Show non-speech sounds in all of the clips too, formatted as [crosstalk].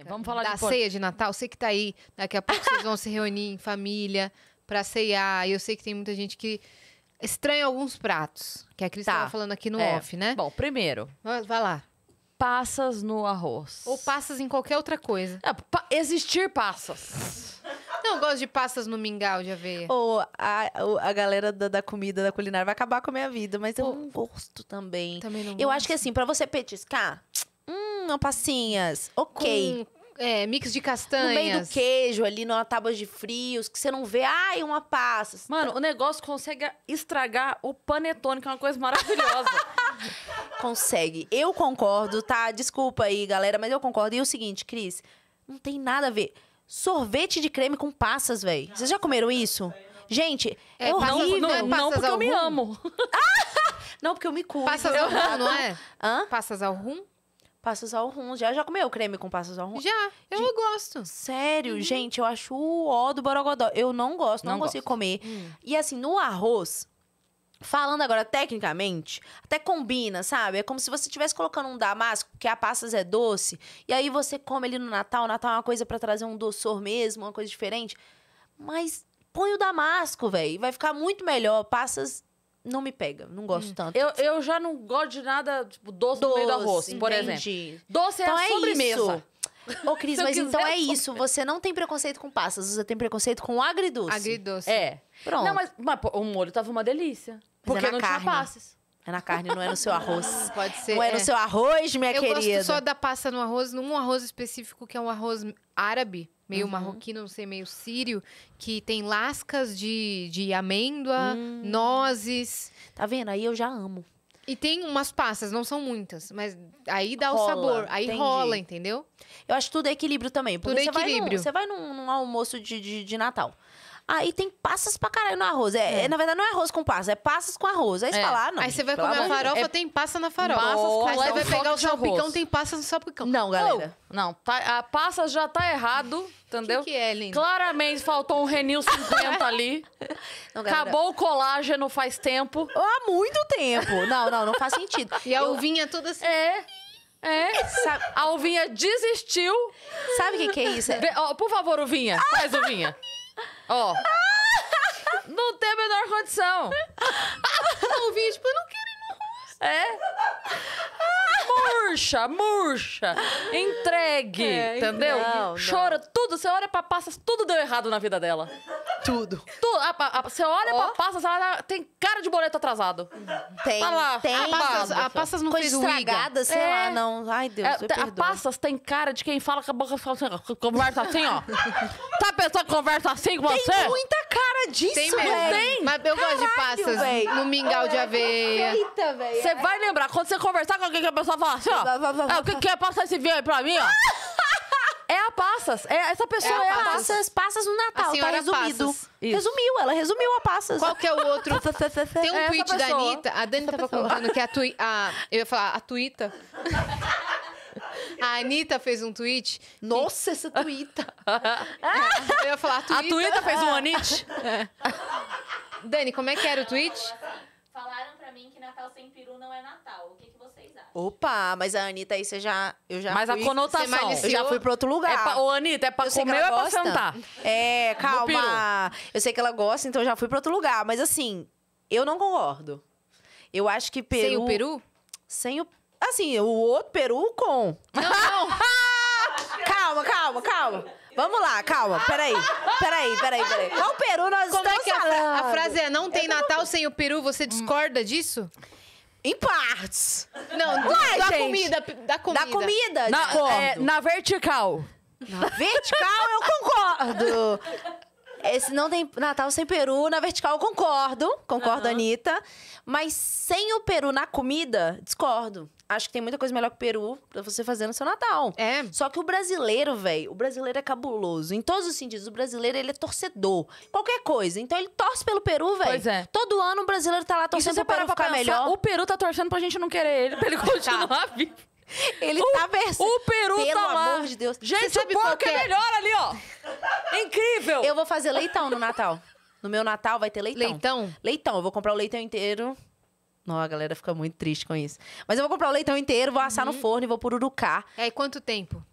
É, vamos falar da de ceia de Natal. Sei que tá aí. Daqui a pouco vocês vão se reunir em família para ceiar. E eu sei que tem muita gente que estranha alguns pratos. Que a Cris tá. tava falando aqui no é. off, né? Bom, primeiro. Vai, lá. Passas no arroz. Ou passas em qualquer outra coisa. pa existir passas. Não gosto de passas no mingau de aveia. Ou a, a galera da, da comida, da culinária, vai acabar com a minha vida, mas eu não gosto também. Também não Eu gosto. acho que assim, para você petiscar, Hum, passinhas. Ok. Com, é, mix de castanhas. No meio do queijo, ali numa tábua de frios, que você não vê. Ai, uma passa. Mano, o negócio consegue estragar o panetone, que é uma coisa maravilhosa. [laughs] consegue. Eu concordo, tá? Desculpa aí, galera, mas eu concordo. E é o seguinte, Cris, não tem nada a ver. Sorvete de creme com passas, velho. Vocês já comeram isso? Gente, é, é horrível. Né? Não, não, [laughs] não porque eu me amo. não, porque eu me curto, Passas ao rum, não é? Hã? Passas ao rum? Passas ao rum. Já, já comeu creme com passas ao rum? Já, eu gente, gosto. Sério, uhum. gente, eu acho o ó do borogodó. Eu não gosto, não, não consigo gosto. comer. Hum. E assim, no arroz, Falando agora tecnicamente, até combina, sabe? É como se você estivesse colocando um damasco, que a passas é doce, e aí você come ele no Natal. O Natal é uma coisa para trazer um doçor mesmo, uma coisa diferente. Mas põe o damasco, velho. Vai ficar muito melhor. Passas não me pega, não gosto hum. tanto. Eu, eu já não gosto de nada, tipo, doce, doce no meio do arroz, entendi. por exemplo. Doce é então é a sobremesa. É Ô, Cris, [laughs] mas então é isso. Você não tem preconceito com passas, você tem preconceito com agridoce. Agridoce. É. Pronto. Não, mas, mas o molho tava uma delícia. Mas porque é não carne. tinha passas. É na carne, não é no seu arroz. [laughs] Ah, pode ser. Não é, é. no seu arroz, minha eu querida. Eu gosto só da pasta no arroz, num arroz específico que é um arroz árabe, meio uhum. marroquino, não sei, meio sírio, que tem lascas de, de amêndoa, hum. nozes. Tá vendo? Aí eu já amo. E tem umas pastas, não são muitas, mas aí dá rola, o sabor, aí entendi. rola, entendeu? Eu acho tudo é equilíbrio também. Porque tudo é equilíbrio. você vai num, num almoço de, de, de Natal. Aí ah, tem passas pra caralho no arroz. É, é. Na verdade, não é arroz com passas, é passas com arroz. Aí é. você fala, ah, não. Aí você vai comer a farofa, tem passa na farofa. Passas, aí você vai pegar o salpicão, tem passas no salpicão. Não, galera. Oh. Não, tá, a passa já tá errado, entendeu? Que, que é, lindo? Claramente faltou um Renil 50 ali. [laughs] Não, Acabou o colágeno faz tempo. Há muito tempo. Não, não, não faz sentido. E a uvinha toda assim. É. É. Sabe... A Uvinha desistiu. Sabe o que, que, é isso? Oh, por favor, Uvinha. Faz, Uvinha. Ó. Oh, [laughs] não tem a menor condição. [laughs] ouvi tipo, eu não quero ir no rosto. É? Murcha, murcha. Entregue, é, entendeu? Não, Chora não. tudo, você olha pra passas, tudo deu errado na vida dela. Tudo. A, a, você olha oh. pra passas, ela ah, tem cara de boleto atrasado. Tem. Tá lá, tem. A passas, a não Coisa fez estragada, sei é. lá, não. Ai, Deus, é, eu A passas tem cara de quem fala com a boca assim, conversa assim, ó. tá pensando que conversa assim com você? Tem muita cara disso, Tem mesmo. Véio. Tem. Mas eu Caralho, gosto de passas no mingau de aveia. Eita, velho. Você vai lembrar, quando você conversar com alguém que a pessoa fala assim, ó. Ah, o que, é? passar esse vinho aí pra mim, ó. [laughs] É a Passas. É, essa pessoa é a, é a Passas. Passas. no Natal, tá resumido. Passas. Resumiu, ela resumiu a Passas. Qual que é o outro? [laughs] Tem um é tweet da Anitta. A Dani tava contando que a, [laughs] tui, a... Eu ia falar, a Twitter. A Anitta fez um tweet. Nossa, que... essa Twitter. É, eu ia falar, a Twitter. A Twitter fez um é. Anit? É. Dani, como é que era o tweet? mim que Natal sem peru não é Natal. O que, que vocês acham? Opa, mas a Anitta aí você já. Eu já mas fui, a conotação. Eu já fui pra outro lugar. É pra, ô, Anitta, é pra eu comer ou é pra sentar? É, calma. Eu sei que ela gosta, então eu já fui pra outro lugar. Mas assim, eu não concordo. Eu acho que peru. Sem o peru? Sem o. Assim, o outro peru com. Não, não. [laughs] calma, calma, calma. Vamos lá, calma. Peraí. Peraí, peraí, peraí. Qual peru nós Como é estamos é que a, fra a frase é não tem Natal sem o peru? Você discorda disso? Em partes. Não, do- Ué, da, comida, da comida. Da comida? Na, é, na vertical. Vertical, eu concordo. Esse não tem Natal sem peru. Na vertical, eu concordo. Concordo, Anitta. Mas sem o peru na comida, discordo acho que tem muita coisa melhor que o Peru pra você fazer no seu Natal. É. Só que o brasileiro, velho, o brasileiro é cabuloso. Em todos os sentidos, o brasileiro, ele é torcedor. Qualquer coisa. Então ele torce pelo Peru, velho. Pois é. Todo ano o brasileiro tá lá torcendo pro Peru pra ficar pensar, melhor. O Peru tá torcendo pra gente não querer ele, pra ele [laughs] tá. continuar tá. vivo. Ele tá o, tá versando. O Peru tá Pelo tá lá. Pelo amor de Deus. Gente, o porco é, é melhor ali, ó. incrível. Eu vou fazer leitão no Natal. No meu Natal vai ter leitão. Leitão? Leitão. Eu vou comprar o leitão inteiro. Não, a galera fica muito triste com isso. Mas eu vou comprar o leitão inteiro, vou assar uhum. no forno e vou pururucar. É, e quanto tempo?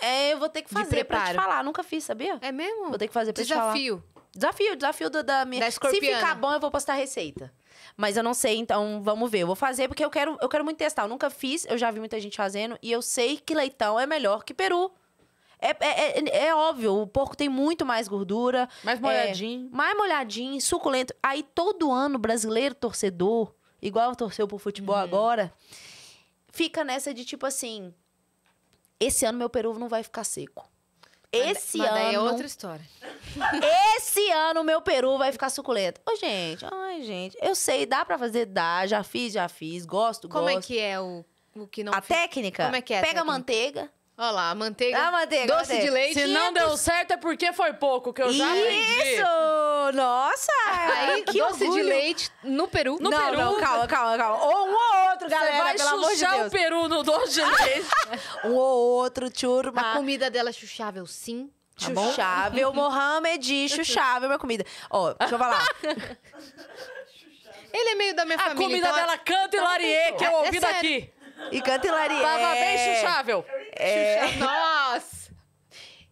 É, eu vou ter que fazer pra te falar. Nunca fiz, sabia? É mesmo? Vou ter que fazer pra desafio. te falar. Desafio. Desafio, desafio da, da minha... Da escorpiana. Se ficar bom, eu vou postar a receita. Mas eu não sei, então vamos ver. Eu vou fazer porque eu quero, eu quero muito testar. Eu nunca fiz, eu já vi muita gente fazendo. E eu sei que leitão é melhor que peru. É, é, é, é, óbvio, o porco tem muito mais gordura. Mais é, molhadinho. É, mais molhadinho, suculento. Aí todo ano, brasileiro torcedor, igual torceu pro futebol uhum. agora, fica nessa de tipo assim: esse ano meu peru não vai ficar seco. Esse mas, mas é ano. é outra história. [laughs] Esse ano meu peru vai ficar suculento. Ô, gente, ai, gente. Eu sei, dá pra fazer? Dá. Já fiz, já fiz. Gosto, Como gosto. Como é que é o, o que não. A fica... técnica? Como é que é? Pega a técnica? manteiga Olha lá, manteiga. Ah, manteiga. Doce manteiga. de leite. Se não deu certo é porque foi pouco, que eu já aprendi. Isso! Nossa! Aí, que doce orgulho. de leite no Peru. No não, Peru. Não, calma, calma, calma. Ou um ou outro, galera, Você vai pelo amor de Deus. o Peru no doce de leite. [laughs] um ou outro, turma. A comida dela é chuchável, sim. Tá chuchável, [laughs] Mohamed, chuchável, minha comida. Ó, oh, deixa eu falar. [laughs] Ele é meio da minha a família. A comida então... dela canta e larie, que eu ouvi é, daqui. E canta e larie. Tava bem chuchável. É... Nossa! nós!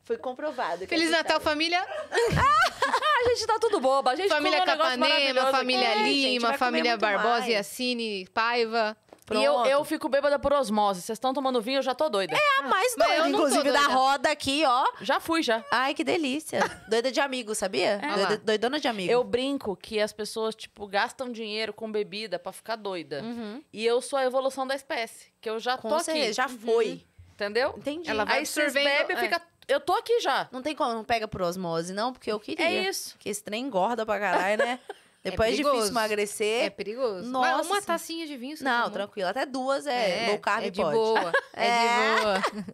Foi comprovado. Feliz é Natal, família! Ah, a gente tá tudo boba. A gente família Capanema, família é, Lima, gente, família Barbosa, e Assine, Paiva. Pronto. E eu, eu fico bêbada por osmose. Vocês estão tomando vinho, eu já tô doida. É a mais doida, Eu inclusive, doida. da roda aqui, ó. Já fui, já. Ai, que delícia. [laughs] doida de amigo, sabia? É. Doida, doidona de amigo. Eu brinco que as pessoas, tipo, gastam dinheiro com bebida para ficar doida. Uhum. E eu sou a evolução da espécie, que eu já com tô certeza, aqui. já uhum. foi. Uhum. Entendeu? Entendi. Ela vai Aí vocês bebem, é. fica. Eu tô aqui já. Não tem como, não pega por osmose, não, porque eu queria. É isso. Porque esse trem engorda pra caralho, né? [laughs] Depois é, é, difícil emagrecer. É perigoso. Nossa, Mas uma tacinha de vinho. Não, tranquilo. Até duas é, é low carb é de pode. Boa. é. é de boa.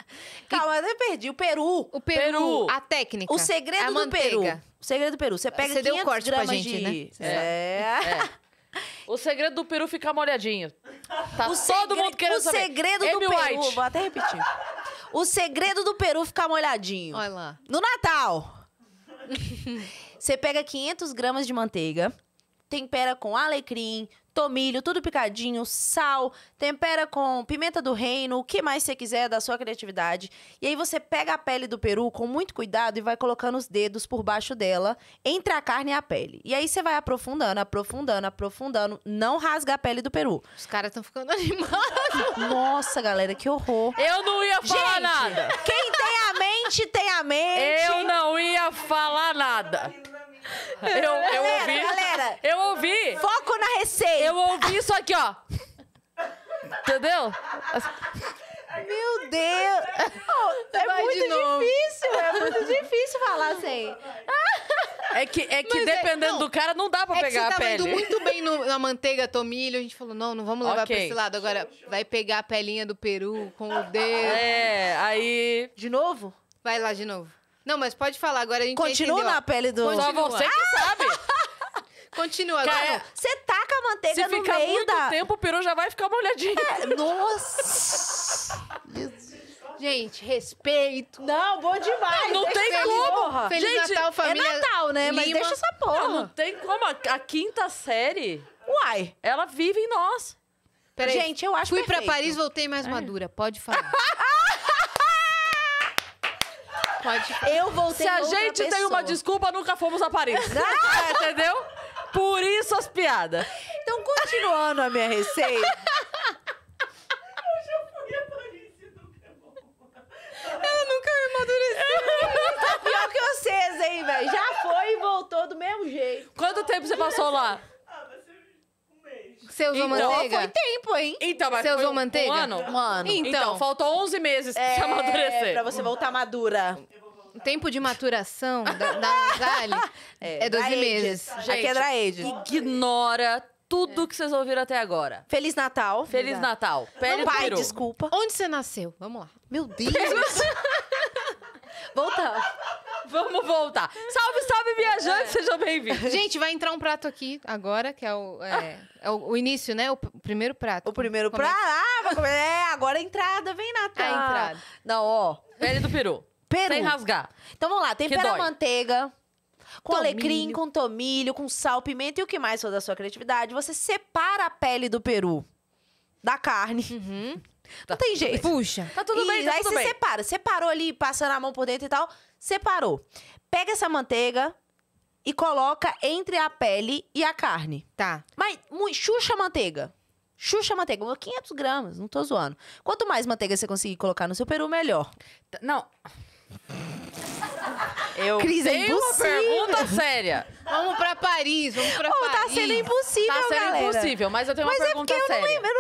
[laughs] Calma, eu até perdi. O peru. O peru. A técnica. O segredo é a do manteiga. peru. O segredo do peru. Você pega Você deu um corte pra gente, né? de... né? É. é. [laughs] O segredo do peru é ficar molhadinho. Tá o todo mundo querendo saber. O segredo do Amy Peru, White. vou até repetir. O segredo do Peru ficar molhadinho. Olha lá. No Natal. [laughs] Você pega 500 gramas de manteiga, tempera com alecrim, tomilho, tudo picadinho, sal, tempera com pimenta do reino, o que mais você quiser da sua criatividade. E aí você pega a pele do peru com muito cuidado e vai colocando os dedos por baixo dela, entre a carne e a pele. E aí você vai aprofundando, aprofundando, aprofundando, não rasga a pele do peru. Os caras estão ficando [laughs] animados. Nossa, galera, que horror. Eu não ia falar Gente, nada. Quem tem a mente tem a mente. Eu não ia falar nada. [laughs] Eu, eu galera, ouvi. Galera, eu ouvi. Foco na receita. Eu ouvi isso aqui, ó. Entendeu? Assim. Meu Deus! Oh, é Vai muito difícil, é muito difícil falar assim. É que, é que é, dependendo é, não, do cara, não dá pra é pegar que você a pele. Indo muito bem no, na manteiga, tomilho. A gente falou, não, não vamos levar okay. pra esse lado. Agora, vai pegar a pelinha do peru com o dedo. É, aí. De novo? Vai lá de novo. Não, mas pode falar agora. A gente Continua entendeu, na pele do. Continua. Só você que ah! sabe. [laughs] Continua agora. Você taca a manteiga Se no meio da... Se ficar muito tempo, o peru já vai ficar molhadinho. É, nossa! Gente, respeito. Não, bom demais. Não, não tem feliz, como. Feliz Gente, Natal, é família. É Natal, né? Lima. Mas deixa essa porra. Não, não tem como. A, a, quinta série. Uai. Ela vive em nós. Peraí, Gente, eu acho Fui perfeito. pra Paris, voltei mais madura. Pode falar. [laughs] pode Se a gente pessoa. tem uma desculpa, nunca fomos a Paris. [laughs] é, entendeu? Por isso as piadas. Então, continuando a minha receita. Ela nunca amadureceu. tá pior que vocês, hein, velho? Já foi e voltou do mesmo jeito. Quanto tempo você passou lá? você usou então, manteiga? Foi tempo, hein? Então, mas você usou manteiga? Um ano? Um ano. Então, então faltou 11 meses é, pra amadurecer. Pra você voltar madura. O tempo de maturação da, [laughs] da é, é 12 meses. É Gente, que é da Ignora tudo é. que vocês ouviram até agora. Feliz Natal. Feliz Exato. Natal. Pele Pai, peru. desculpa. Onde você nasceu? Vamos lá. Meu Deus. [laughs] Voltamos. Vamos voltar. Salve, salve, viajantes, é. sejam bem-vindos. Gente, vai entrar um prato aqui agora, que é o, é, ah. é o, o, início, né? O, o primeiro prato. O primeiro é prato? Ah, vai comer. É, agora a entrada, vem, Natal. É a entrada. Não, ó. Pele do peru. Peru. Sem rasgar. Então vamos lá, tempera a manteiga. Com tomilho. alecrim, com tomilho, com sal, pimenta e o que mais for da sua criatividade. Você separa a pele do peru da carne. Uhum. Tá, não tem jeito. Puxa. Tá tudo bem, tá aí tudo você bem. separa. Separou ali, passando a mão por dentro e tal. Separou. Pega essa manteiga e coloca entre a pele e a carne. Tá. Mas chucha a manteiga. Xuxa manteiga, 500 gramas, não tô zoando. Quanto mais manteiga você conseguir colocar no seu peru, melhor. Tá, não. Eu Cris, é tenho uma pergunta séria. Vamos pra Paris, vamos pra oh, Paris. Tá sendo impossível, Tá sendo galera. impossível, mas eu tenho mas uma é pergunta séria. Mas é porque eu não,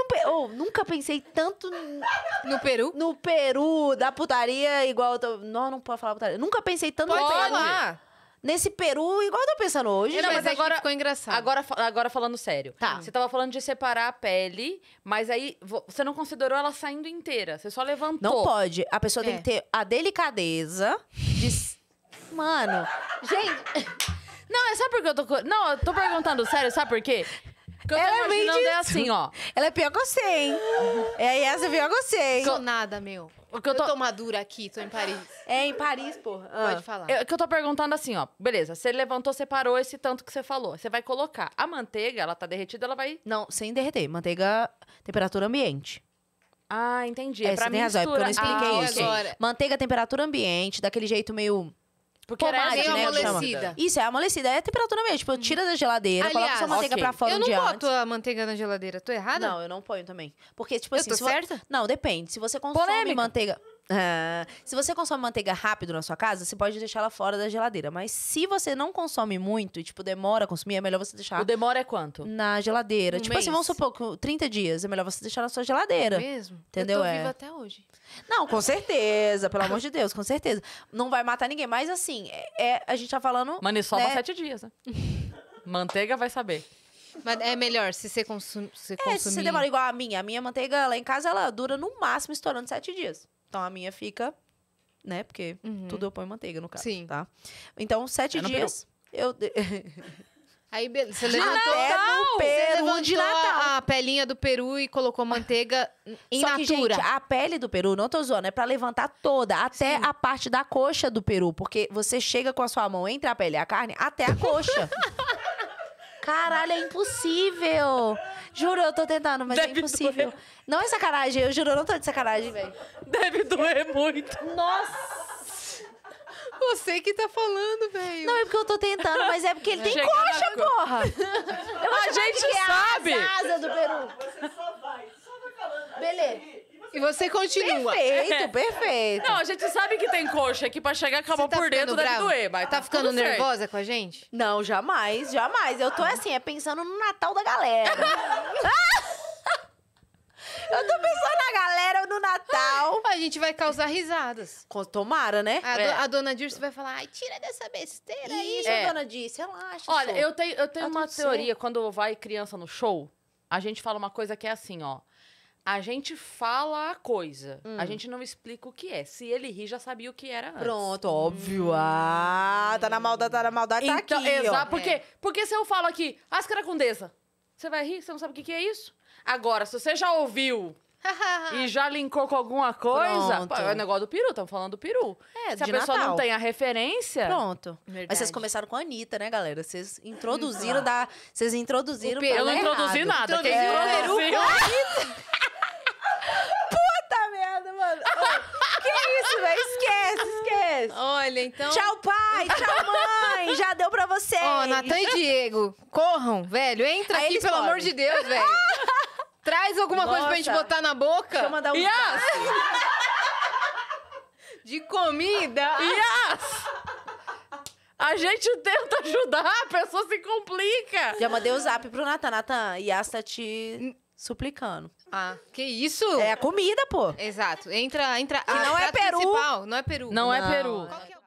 nunca pensei tanto no... Peru. No Peru, da putaria igual. Tô... Não, não pode falar putaria. Nunca pensei tanto pode no Nesse Peru, igual eu tô pensando hoje. Não, mas, mas agora ficou engraçado. Agora, agora falando sério. Tá. Você tava falando de separar a pele, mas aí você não considerou ela saindo inteira. Você só levantou. Não pode. A pessoa é. tem que ter a delicadeza de. Mano, gente. [laughs] Não, é só porque eu tô. Não, eu tô perguntando sério, sabe por quê? Porque eu ela tô é imaginando é, assim, ó. Ela é pior que você, hein? É, essa é pior que você, hein? Sou nada, meu. eu, tô... eu tô madura aqui, tô em Paris. É, em Paris, porra. Ah. Pode falar. O que eu tô perguntando assim, ó. Beleza, você levantou, separou esse tanto que você falou. Você vai colocar a manteiga, ela tá derretida, ela vai... Não, sem derreter. Manteiga, temperatura ambiente. Ah, entendi. É, é pra você tem razão, é porque eu não expliquei ah, isso. Agora. Manteiga, temperatura ambiente, daquele jeito meio porque pomade, era meio né, amolecida. Isso, é amolecida. É a temperatura mesmo. Tipo, tira da geladeira, Aliás, coloca sua manteiga okay. pra fora Eu um não boto antes. a manteiga na geladeira. Tô errada? Não, eu não ponho também. Porque, tipo eu assim... Eu tô certa? Vo... Não, depende. Se você consome Polêmica. manteiga... Ah, se você consome manteiga rápido na sua casa, você pode deixar ela fora da geladeira. Mas se você não consome muito e, tipo, demora a consumir, é melhor você deixar. O demora é quanto? Na geladeira. Um tipo mês? assim, vamos supor, 30 dias, é melhor você deixar na sua geladeira. É mesmo? Entendeu? Eu tô é. viva até hoje. Não, com certeza, pelo amor de Deus, com certeza. Não vai matar ninguém. Mas assim, é, é a gente tá falando. Maniçoba né? sete dias, né? [laughs] manteiga vai saber. Mas é melhor se você consumir. É, consumir... se você demora igual a minha. A minha manteiga lá em casa, ela dura no máximo estourando sete dias. Então a minha fica, né? Porque uhum. tudo eu ponho manteiga no caso, Sim. tá? Então, sete é dias eu [laughs] Aí você ah, levantou Até no peru você de Natal. a pelinha do peru e colocou manteiga em Só natura. Que, gente, a pele do peru, não tô zoando, é pra levantar toda, até Sim. a parte da coxa do peru. Porque você chega com a sua mão entre a pele e a carne até a coxa. [laughs] Caralho, é impossível! Juro, eu tô tentando, mas é Deve é impossível. Doer. Não é sacanagem, eu juro, eu não tô de sacanagem, velho. Deve doer muito. Nossa! Você que tá falando, velho. Não, é porque eu tô tentando, mas é porque ele tem Chega coxa, na... porra! Eu a gente sabe! É a asa do Peru. Você só vai, só vai tá falando. Beleza. E você continua. Perfeito, é. perfeito. Não, a gente sabe que tem coxa aqui pra chegar acabou tá por dentro bravo? deve doer, mas tá, tá ficando nervosa certo. com a gente? Não, jamais, jamais. Eu tô ah. assim, é pensando no Natal da galera. [laughs] Eu tô pensando na galera no Natal. A gente vai causar risadas. Tomara, né? A, do, é. a dona Dirce vai falar, ai, tira dessa besteira aí. Isso, é. dona Dirce, relaxa. Olha, eu tenho, eu tenho tá uma teoria. Quando vai criança no show, a gente fala uma coisa que é assim, ó. A gente fala a coisa, hum. a gente não explica o que é. Se ele ri, já sabia o que era antes. Pronto, óbvio. Ah, tá na maldade, tá na maldade, tá então, tá aqui. Exato, ó. porque, é. porque se eu falo aqui, Ascara ah, é condesa você vai rir? Você não sabe o que, que é isso? Agora, se você já ouviu [laughs] e já linkou com alguma coisa, pô, é o negócio do peru, estamos falando do peru. É, Se a pessoa Natal. não tem a referência. Pronto. Verdade. Mas vocês começaram com a Anitta, né, galera? Vocês introduziram da. Vocês introduziram. O eu não introduzi errado. nada. Introduziu é. o peru. vocês. Olha, então. Tchau, pai! Tchau, mãe! [laughs] Já deu pra vocês! Ó, oh, Natan e Diego, corram, velho. Entra Aí aqui, pelo podem. amor de Deus, velho. [laughs] Traz alguma Nossa. coisa pra gente botar na boca. Deixa eu mandar um. Yes. [laughs] de comida. Yes! A gente tenta ajudar, a pessoa se complica. Já mandei o um zap pro Natan. Natan, Yas tá te suplicando. Ah, que isso? É a comida, pô. Exato. Entra, entra. Que ah, é não é peru. Não é peru. Não, é peru. Qual que é